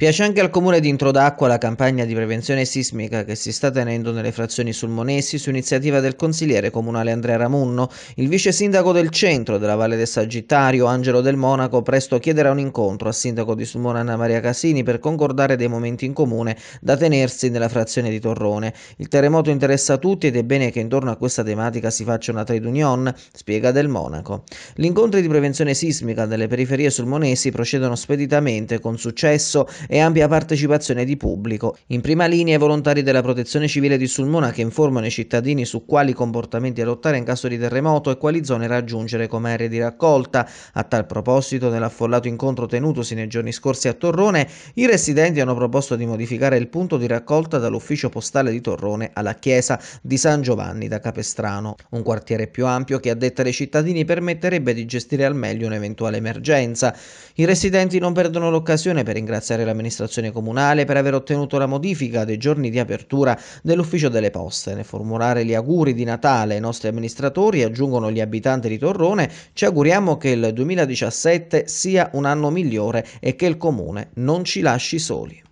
Piace anche al comune di Introdacqua la campagna di prevenzione sismica che si sta tenendo nelle frazioni sulmonesi su iniziativa del consigliere comunale Andrea Ramunno. Il vice sindaco del centro della Valle del Sagittario, Angelo Del Monaco, presto chiederà un incontro al sindaco di Sulmona Anna Maria Casini per concordare dei momenti in comune da tenersi nella frazione di Torrone. Il terremoto interessa tutti ed è bene che intorno a questa tematica si faccia una trade union, spiega Del Monaco. Gli incontri di prevenzione sismica nelle periferie sulmonesi procedono speditamente con successo e ampia partecipazione di pubblico. In prima linea i volontari della protezione civile di Sulmona che informano i cittadini su quali comportamenti adottare in caso di terremoto e quali zone raggiungere come aree di raccolta. A tal proposito, nell'affollato incontro tenutosi nei giorni scorsi a Torrone, i residenti hanno proposto di modificare il punto di raccolta dall'ufficio postale di Torrone alla chiesa di San Giovanni da Capestrano, un quartiere più ampio che a detta dei cittadini permetterebbe di gestire al meglio un'eventuale emergenza. I residenti non perdono l'occasione per ringraziare la amministrazione comunale per aver ottenuto la modifica dei giorni di apertura dell'ufficio delle poste. Nel formulare gli auguri di Natale ai nostri amministratori, aggiungono gli abitanti di Torrone, ci auguriamo che il 2017 sia un anno migliore e che il comune non ci lasci soli.